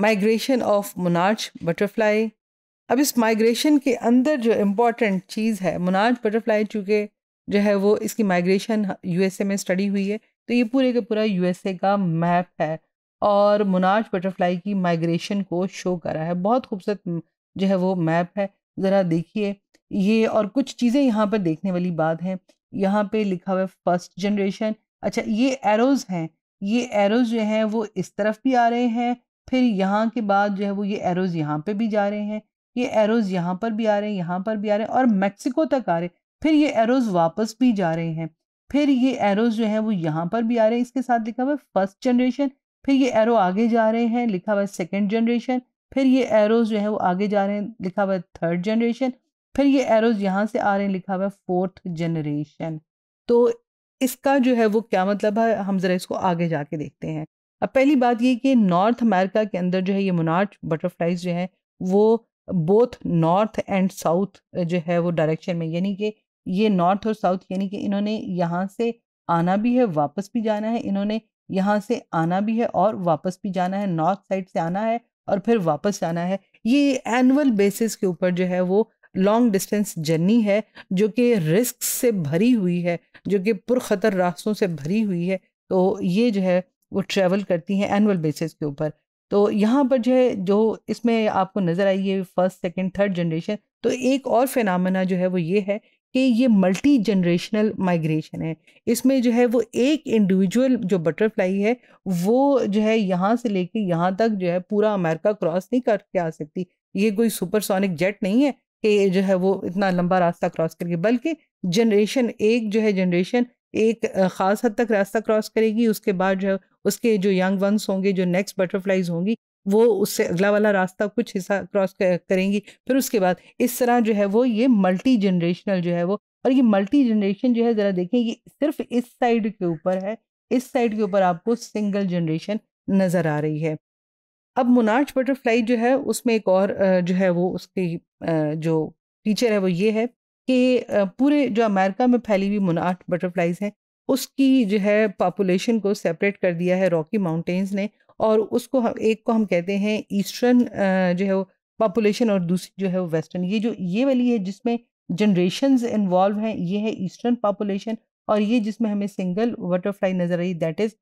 migration of monarch butterfly अब इस migration के अंदर जो इम्पॉर्टेंट चीज़ है मुनाज बटरफ्लाई चूँकि जो है वो इसकी माइग्रेशन यूएसए में स्टडी हुई है तो ये पूरे का पूरा यूएसए का मैप है और मुनाज बटरफ्लाई की माइग्रेशन को शो करा है बहुत खूबसूरत जो है वो मैप है ज़रा देखिए ये और कुछ चीज़ें यहाँ पर देखने वाली बात हैं यहाँ पे लिखा हुआ है फर्स्ट जनरेशन अच्छा ये एरोज़ हैं ये एरोज़ जो हैं वो इस तरफ भी आ रहे हैं फिर यहाँ के बाद जो है वो ये एरोज़ यहाँ पे भी जा रहे हैं ये एरोज़ यहाँ पर भी आ रहे हैं यहाँ पर भी आ रहे हैं और मैक्सिको तक आ रहे फिर ये एरोज़ वापस भी जा रहे हैं फिर ये एरोज़ जो है वो यहाँ पर भी आ रहे हैं इसके साथ लिखा हुआ है फर्स्ट जनरेशन फिर ये एरो आगे जा रहे हैं लिखा हुआ है सेकेंड जनरेशन फिर ये एरोज़ जो है वो आगे जा रहे हैं लिखा हुआ है थर्ड जनरेशन फिर ये एरोज़ यहाँ से आ रहे हैं लिखा हुआ है फोर्थ जनरेशन तो इसका जो है वो क्या मतलब है हम ज़रा इसको आगे जाके देखते हैं अब पहली बात ये कि नॉर्थ अमेरिका के अंदर जो है ये मोनार्च बटरफ्लाइज जो हैं वो बोथ नॉर्थ एंड साउथ जो है वो डायरेक्शन में यानी कि ये नॉर्थ और साउथ यानी कि इन्होंने यहाँ से आना भी है वापस भी जाना है इन्होंने यहाँ से आना भी है और वापस भी जाना है नॉर्थ साइड से आना है और फिर वापस जाना है ये एनुअल बेसिस के ऊपर जो है वो लॉन्ग डिस्टेंस जर्नी है जो कि रिस्क से भरी हुई है जो कि पुरखतर रास्तों से भरी हुई है तो ये जो है वो ट्रेवल करती हैं एनुअल बेसिस के ऊपर तो यहाँ पर जो है जो इसमें आपको नज़र आई है फर्स्ट सेकंड थर्ड जनरेशन तो एक और फिनमना जो है वो ये है कि ये मल्टी जनरेशनल माइग्रेशन है इसमें जो है वो एक इंडिविजुअल जो बटरफ्लाई है वो जो है यहाँ से लेके यहाँ तक जो है पूरा अमेरिका क्रॉस नहीं करके आ सकती ये कोई सुपरसोनिक जेट नहीं है कि जो है वो इतना लंबा रास्ता क्रॉस करके बल्कि जनरेशन एक जो है जनरेशन एक ख़ास हद तक रास्ता क्रॉस करेगी उसके बाद जो उसके जो यंग वंस होंगे जो नेक्स्ट बटरफ्लाइज होंगी वो उससे अगला वाला रास्ता कुछ हिस्सा क्रॉस करेंगी फिर उसके बाद इस तरह जो है वो ये मल्टी जनरेशनल जो है वो और ये मल्टी जनरेशन जो है ज़रा देखें ये सिर्फ इस साइड के ऊपर है इस साइड के ऊपर आपको सिंगल जनरेशन नज़र आ रही है अब मुनाज बटरफ्लाई जो है उसमें एक और जो है वो उसकी जो फीचर है वो ये है कि पूरे जो अमेरिका में फैली हुई मुनाट बटरफ्लाइज हैं उसकी जो है पॉपुलेशन को सेपरेट कर दिया है रॉकी माउंटेन्स ने और उसको हम एक को हम कहते हैं ईस्टर्न जो है वो पॉपुलेशन और दूसरी जो है वो वेस्टर्न ये जो ये वाली है जिसमें जनरेशन इन्वॉल्व हैं ये है ईस्टर्न पॉपुलेशन और ये जिसमें हमें सिंगल बटरफ्लाई नज़र आई दैट इज़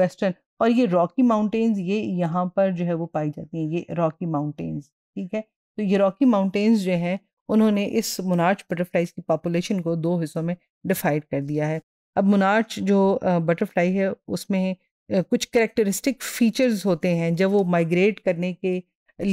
वेस्टर्न और ये रॉकी माउंटेन्स ये यहाँ पर जो है वो पाई जाती हैं ये रॉकी माउंटेन्स ठीक है तो ये रॉकी माउंटेन्स जो हैं उन्होंने इस मुनार्च बटरफ्लाई की पॉपुलेशन को दो हिस्सों में डिफाइड कर दिया है अब मुनार्च जो बटरफ्लाई है उसमें कुछ करेक्टरिस्टिक फीचर्स होते हैं जब वो माइग्रेट करने के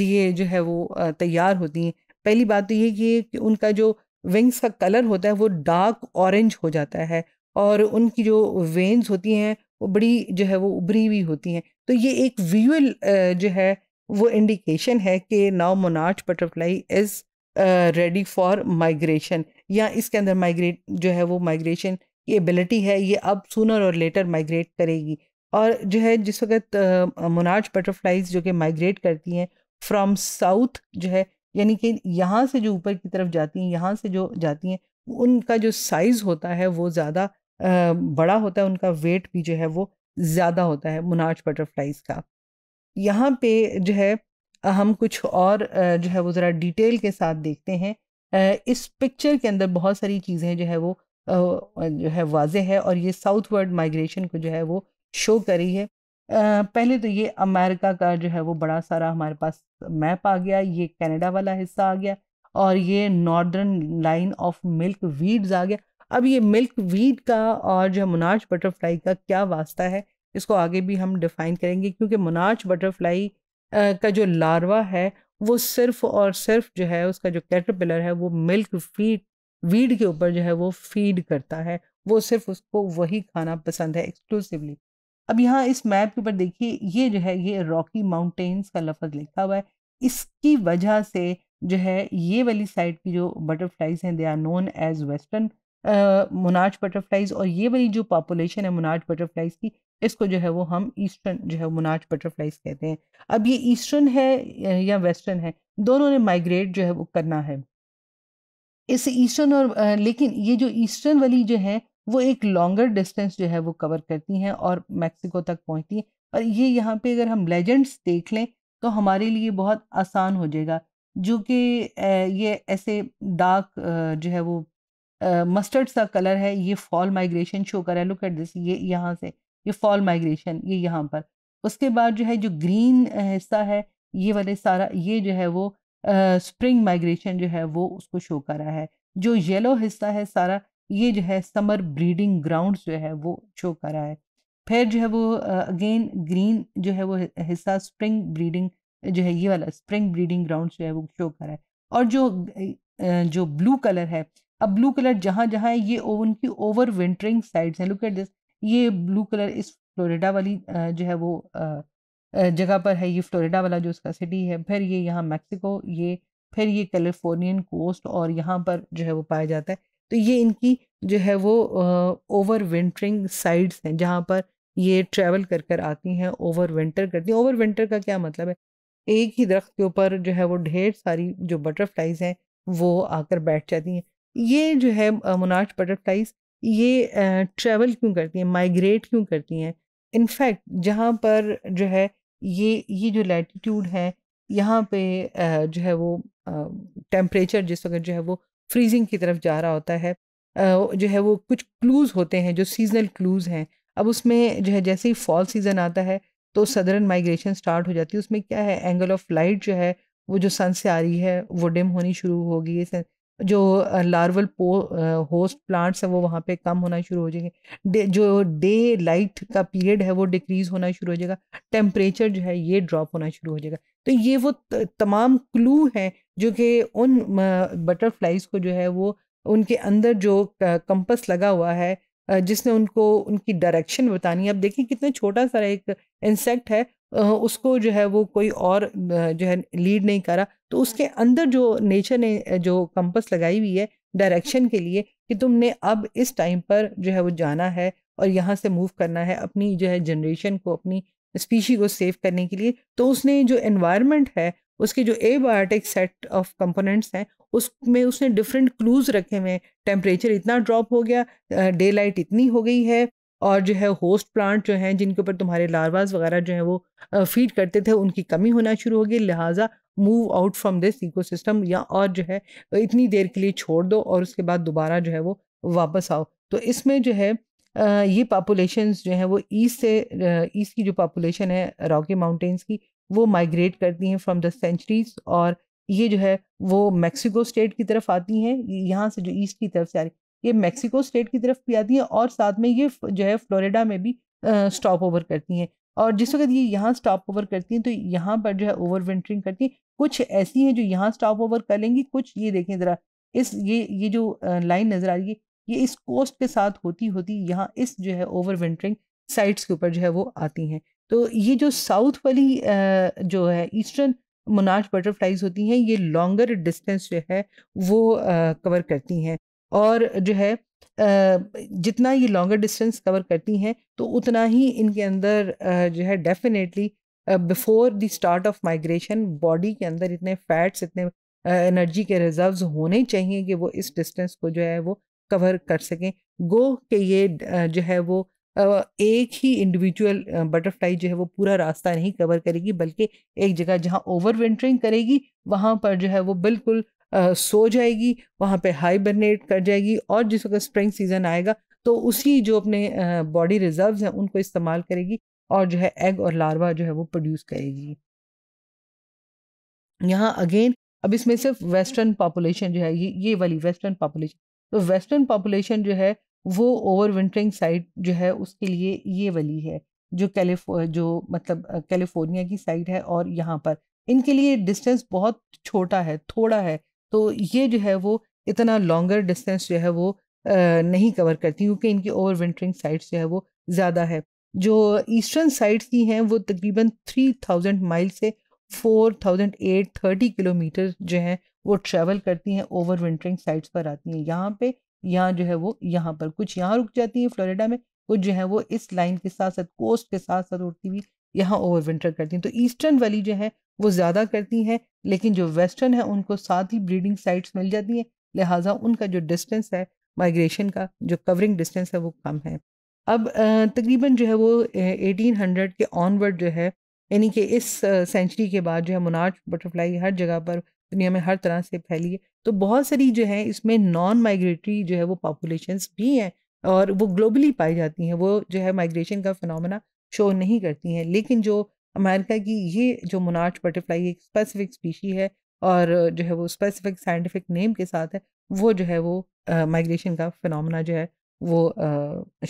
लिए जो है वो तैयार होती हैं पहली बात तो ये कि, कि उनका जो विंग्स का कलर होता है वो डार्क ऑरेंज हो जाता है और उनकी जो वेन्स होती हैं वो बड़ी जो है वो उभरी हुई होती हैं तो ये एक विजुअल जो है वो इंडिकेशन है कि now monarch butterfly is ready for migration या इसके अंदर माइग्रेट जो है वो माइग्रेशन की एबिलिटी है ये अब सुनर और लेटर माइग्रेट करेगी और जो है जिस वक्त मोनार्च बटरफ्लाइज जो कि माइग्रेट करती हैं फ्रॉम साउथ जो है यानी कि यहाँ से जो ऊपर की तरफ जाती हैं यहाँ से जो जाती हैं उनका जो साइज़ होता है वो ज़्यादा बड़ा होता है उनका वेट भी जो है वो ज़्यादा होता है मोनार्च बटरफ्लाइज का यहाँ पे जो है हम कुछ और जो है वो ज़रा डिटेल के साथ देखते हैं इस पिक्चर के अंदर बहुत सारी चीज़ें जो है वो जो है वाज है और ये साउथ वर्ल्ड माइग्रेशन को जो है वो शो करी है पहले तो ये अमेरिका का जो है वो बड़ा सारा हमारे पास मैप आ गया ये कनाडा वाला हिस्सा आ गया और ये northern line of milkweeds आ गया अब ये मिल्क वीड का और जो है मोनार्च बटरफ्लाई का क्या वास्ता है इसको आगे भी हम डिफाइन करेंगे क्योंकि मोनार्च बटरफ्लाई का जो लार्वा है वो सिर्फ और सिर्फ जो है उसका जो कैटरपिलर है वो मिल्क फीड वीड के ऊपर जो है वो फीड करता है वो सिर्फ उसको वही खाना पसंद है एक्सक्लूसिवली अब यहाँ इस मैप के ऊपर देखिए ये जो है ये रॉकी माउंटेन्स का लफज लिखा हुआ है इसकी वजह से जो है ये वाली साइड की जो बटरफ्लाइज हैं they are known as western monarchs butterflies और ये वाली जो पॉपुलेशन है मोनाज बटरफ्लाइज की इसको जो है वो हम ईस्टर्न जो है मुनाज बटरफ्लाइज कहते हैं अब ये ईस्टर्न है या वेस्टर्न है दोनों ने माइग्रेट जो है वो करना है इस ईस्टर्न और लेकिन ये जो ईस्टर्न वाली जो है वो एक लॉन्गर डिस्टेंस जो है वो कवर करती हैं और मैक्सिको तक पहुंचती हैं और ये यहाँ पे अगर हम लेजेंड्स देख लें तो हमारे लिए बहुत आसान हो जाएगा जो कि ये ऐसे डार्क जो है वो मस्टर्ड सा कलर है ये फॉल माइग्रेशन शो कर रहा है लुक एट दिस ये यहाँ से ये फॉल माइग्रेशन ये यहाँ पर उसके बाद जो है जो ग्रीन हिस्सा है ये वाले सारा ये जो है वो स्प्रिंग uh, माइग्रेशन जो है वो उसको शो कर रहा है जो येलो हिस्सा है सारा ये जो है समर ब्रीडिंग ग्राउंड जो है वो शो कर रहा है फिर जो है वो अगेन uh, ग्रीन जो है वो हिस्सा स्प्रिंग ब्रीडिंग जो है ये वाला स्प्रिंग ब्रीडिंग ग्राउंड जो है वो शो कर रहा है और जो जो ब्लू कलर है अब ब्लू कलर जहाँ जहाँ है ये उनकी ओवर विंटरिंग साइड्स हैं लुक एट दिस ये ब्लू कलर इस फ्लोरिडा वाली जो है वो जगह पर है ये फ्लोरिडा वाला जो उसका सिटी है फिर ये यहाँ मैक्सिको ये फिर ये कैलिफोर्नियन कोस्ट और यहाँ पर जो है वो पाया जाता है तो ये इनकी जो है वो ओवर विंटरिंग साइड्स हैं जहाँ पर ये ट्रैवल कर कर आती हैं ओवर विंटर करती हैं ओवर विंटर का क्या मतलब है एक ही दरख्त के ऊपर जो है वो ढेर सारी जो बटरफ्लाइज हैं वो आकर बैठ जाती हैं ये जो है मुनाज बटरफ्लाइज ये ट्रैवल क्यों करती हैं माइग्रेट क्यों करती हैं इनफैक्ट जहाँ पर जो है ये ये जो लैटीट्यूड है यहाँ पे जो है वो टेम्परेचर जिस वक्त जो है वो फ्रीजिंग की तरफ जा रहा होता है जो है वो कुछ क्लूज़ होते हैं जो सीजनल क्लूज़ हैं अब उसमें जो है जैसे ही फॉल सीज़न आता है तो सदरन माइग्रेशन स्टार्ट हो जाती है उसमें क्या है एंगल ऑफ लाइट जो है वो जो सन से आ रही है वो डिम होनी शुरू होगी जो लार्वल पो होस्ट प्लांट्स है वो वहाँ पे कम होना शुरू हो जाएंगे जो डे लाइट का पीरियड है वो डिक्रीज होना शुरू हो जाएगा टेम्परेचर जो है ये ड्रॉप होना शुरू हो जाएगा तो ये वो तमाम क्लू हैं जो कि उन बटरफ्लाइज को जो है वो उनके अंदर जो कंपस लगा हुआ है जिसने उनको उनकी डायरेक्शन बतानी है अब देखिए कितना छोटा सा एक इंसेक्ट है उसको जो है वो कोई और जो है लीड नहीं करा तो उसके अंदर जो नेचर ने जो कंपस लगाई हुई है डायरेक्शन के लिए कि तुमने अब इस टाइम पर जो है वो जाना है और यहाँ से मूव करना है अपनी जो है जनरेशन को अपनी स्पीशी को सेव करने के लिए तो उसने जो एनवायरनमेंट है उसके जो abiotic set of components हैं उसमें उसने डिफरेंट क्लूज रखे हुए हैं टेम्परेचर इतना ड्रॉप हो गया डे लाइट इतनी हो गई है और जो है होस्ट प्लांट जो हैं जिनके ऊपर तुम्हारे लार्वाज वगैरह जो है वो फीड करते थे उनकी कमी होना शुरू हो गई लिहाजा move out from this ecosystem या और जो है इतनी देर के लिए छोड़ दो और उसके बाद दोबारा जो है वो वापस आओ तो इसमें जो है ये पापोलेशन जो है वो ईस्ट से ईस्ट की जो पापोलेशन है रॉकी माउंटेन्स की वो माइग्रेट करती हैं फ्रॉम द सेंचुरीज और ये जो है वो मैक्सिको स्टेट की तरफ आती हैं यहाँ से जो ईस्ट की तरफ से आ रही ये मेक्सिको स्टेट की तरफ भी आती है और साथ में ये जो है फ्लोरिडा में भी स्टॉप ओवर करती हैं और जिस वक्त ये यहाँ स्टॉप ओवर करती हैं तो यहाँ पर जो है ओवर विंटरिंग करती हैं कुछ ऐसी हैं जो यहाँ स्टॉप ओवर कर लेंगी कुछ ये देखें ज़रा इस ये ये जो लाइन नज़र आ रही है ये इस कोस्ट के साथ होती होती यहाँ इस जो है ओवर विंटरिंग साइट्स के ऊपर जो है वो आती हैं तो ये जो साउथ वाली जो है ईस्टर्न मोनार्च बटरफ्लाइज होती हैं ये लॉन्गर डिस्टेंस जो है वो कवर करती हैं और जो है जितना ये लॉन्गर डिस्टेंस कवर करती हैं तो उतना ही इनके अंदर जो है definitely before the start of migration body के अंदर इतने फैट्स इतने एनर्जी के रिजर्व्स होने चाहिए कि वो इस डिस्टेंस को जो है वो कवर कर सकें गो कि ये जो है वो एक ही इंडिविजुअल बटरफ्लाई जो है वो पूरा रास्ता नहीं कवर करेगी बल्कि एक जगह जहाँ ओवर विंटरिंग करेगी वहाँ पर जो है वो बिल्कुल सो जाएगी वहाँ पे हाइबरनेट कर जाएगी और जिस वक्त स्प्रिंग सीज़न आएगा तो उसी जो अपने बॉडी रिजर्व्स हैं उनको इस्तेमाल करेगी और जो है एग और लार्वा जो है वो प्रोड्यूस करेगी यहाँ अगेन अब इसमें सिर्फ वेस्टर्न पॉपुलेशन जो है ये ये वाली वेस्टर्न पॉपुलेशन तो वेस्टर्न पॉपुलेशन जो है वो ओवर विंटरिंग साइट जो है उसके लिए ये वाली है जो कैलिफो जो मतलब कैलिफोर्निया की साइड है और यहाँ पर इनके लिए डिस्टेंस बहुत छोटा है थोड़ा है तो ये जो है वो इतना लॉन्गर डिस्टेंस जो है वो नहीं कवर करती क्योंकि इनकी ओवर विंटरिंग साइट्स जो है वो ज़्यादा है जो ईस्टर्न साइड्स की हैं वो तकरीबन थ्री थाउजेंड माइल से four thousand eight thirty kilometre जो हैं वो ट्रैवल करती हैं ओवर विंटरिंग साइट्स पर आती हैं यहाँ पे यहाँ जो है वो यहाँ पर कुछ यहाँ रुक जाती हैं फ्लोरिडा में कुछ जो है वो इस लाइन के साथ साथ कोस्ट के साथ साथ उड़ती हुई यहाँ ओवर विंटर करती हैं तो ईस्टर्न वैली जो है वो ज़्यादा करती हैं लेकिन जो वेस्टर्न है उनको साथ ही ब्रीडिंग साइट्स मिल जाती हैं लिहाजा उनका जो डिस्टेंस है माइग्रेशन का जो कवरिंग डिस्टेंस है वो कम है अब तकरीबन जो है वो 1800 के ऑनवर्ड जो है यानी कि इस सेंचुरी के बाद जो है मोनार्च बटरफ्लाई हर जगह पर दुनिया में हर तरह से फैली है तो बहुत सारी जो है इसमें नॉन माइग्रेटरी जो है वो पॉपुलेशंस भी हैं और वो ग्लोबली पाई जाती हैं वो जो है माइग्रेशन का फिनोमेना शो नहीं करती हैं लेकिन जो अमेरिका की ये जो मोनार्च बटरफ्लाई एक स्पेसिफिक स्पीशी है और जो है वो स्पेसिफिक साइंटिफिक नेम के साथ है वो जो है वो माइग्रेशन का फिनोमेना जो है वो आ,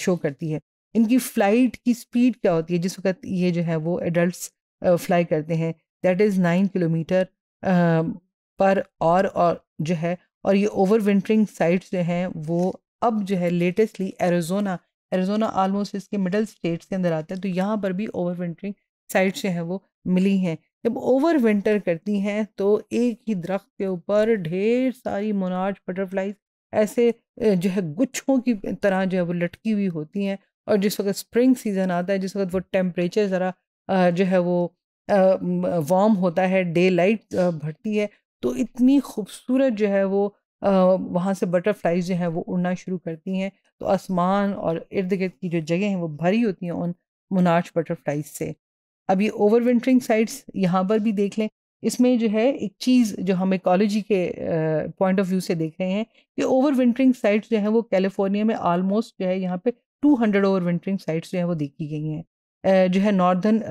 शो करती है इनकी फ्लाइट की स्पीड क्या होती है जिस वक्त ये जो है वो एडल्ट फ्लाई करते हैं दैट इज़ नाइन किलोमीटर पर और और जो है और ये ओवर विंटरिंग साइट्स जो हैं वो अब जो है लेटेस्टली एरोजोना एरोजोना आलमोस्ट इसके मिडल स्टेट्स के अंदर आते हैं तो यहाँ पर भी ओवर विंटरिंग साइड से हैं वो मिली हैं जब ओवर विंटर करती हैं तो एक ही दरख्त के ऊपर ढेर सारी मोनार्ज बटरफ्लाइज ऐसे जो है गुच्छों की तरह जो है वो लटकी हुई होती हैं और जिस वक्त स्प्रिंग सीज़न आता है जिस वक्त वो टेम्परेचर ज़रा जो है वो वार्म होता है डे लाइट भरती है तो इतनी खूबसूरत जो है वो वहाँ से बटरफ्लाइज जो हैं वो उड़ना शुरू करती हैं तो आसमान और इर्द गिर्द की जो जगह हैं वो भरी होती हैं उन मुनार्च बटरफ्लाइज से अब ये ओवर विंटरिंग साइट्स यहाँ पर भी देख लें इसमें जो है एक चीज़ जो हम इकोलॉजी के पॉइंट ऑफ व्यू से देख रहे हैं कि ओवर विंटरिंग साइट्स जो है वो कैलिफोर्निया में ऑलमोस्ट जो है यहाँ पे 200 ओवर विंटरिंग साइट्स जो है वो देखी गई हैं जो है नॉर्दर्न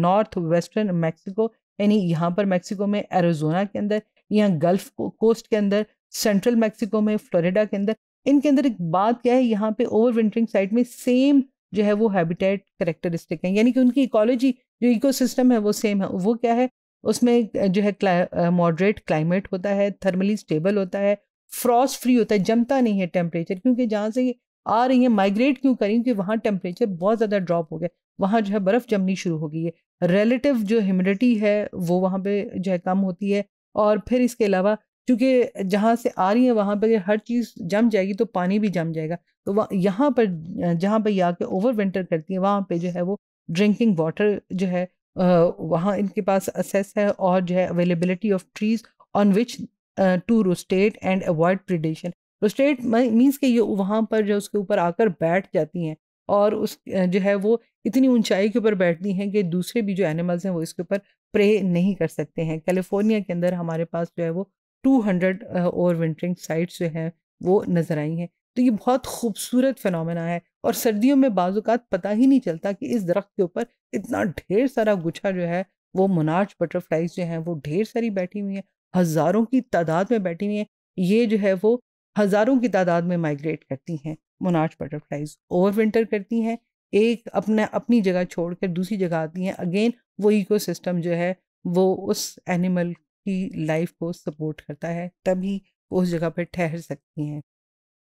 नॉर्थ वेस्टर्न मैक्सिको यानी यहाँ पर मैक्सिको में एरोजोना के अंदर यहाँ गल्फ कोस्ट के अंदर सेंट्रल मैक्सिको में फ्लोरिडा के अंदर इनके अंदर एक बात क्या है यहाँ पे ओवर विंटरिंग साइट में सेम जो है वो हैबिटेट करेक्टरिस्टिक है यानी कि उनकी इकोलॉजी जो इकोसिस्टम है वो सेम है वो क्या है उसमें जो है मॉडरेट क्लाइमेट होता है थर्मली स्टेबल होता है फ्रॉस्ट फ्री होता है जमता नहीं है टेम्परेचर क्योंकि जहाँ से ये आ रही है माइग्रेट क्यों करें क्योंकि वहाँ टेम्परेचर बहुत ज़्यादा ड्रॉप हो गया वहाँ जो है बर्फ़ जमनी शुरू हो गई है रिलेटिव जो ह्यूमिडिटी है वो वहाँ पे जो है कम होती है और फिर इसके अलावा क्योंकि जहाँ से आ रही है वहाँ पर हर चीज़ जम जाएगी तो पानी भी जम जाएगा तो वह यहाँ पर जहाँ पर ये आके ओवर विंटर करती है वहाँ पे जो है वो ड्रिंकिंग वाटर जो है वहाँ इनके पास असेस है और जो है availability of trees on which to roost and avoid predation roost means कि ये वहाँ पर जो उसके ऊपर आकर बैठ जाती हैं और उस जो है वो इतनी ऊंचाई के ऊपर बैठती हैं कि दूसरे भी जो एनिमल्स हैं वो इसके ऊपर प्रे नहीं कर सकते हैं कैलिफोर्निया के अंदर हमारे पास जो है वो two hundred overwintering sites जो हैं वो नज़र आई हैं तो ये बहुत खूबसूरत फिनमिना है और सर्दियों में बाज़ात पता ही नहीं चलता कि इस दरख्त के ऊपर इतना ढेर सारा गुच्छा जो है वो मोनार्च बटरफ्लाइज जो हैं वो ढेर सारी बैठी हुई हैं हज़ारों की तादाद में बैठी हुई हैं ये जो है वो हज़ारों की तादाद में माइग्रेट करती हैं मोनार्ज बटरफ्लाइज ओवर विंटर करती हैं एक अपने अपनी जगह छोड़कर दूसरी जगह आती हैं अगेन वो इकोसिस्टम जो है वो उस एनिमल की लाइफ को सपोर्ट करता है तभी उस जगह पर ठहर सकती हैं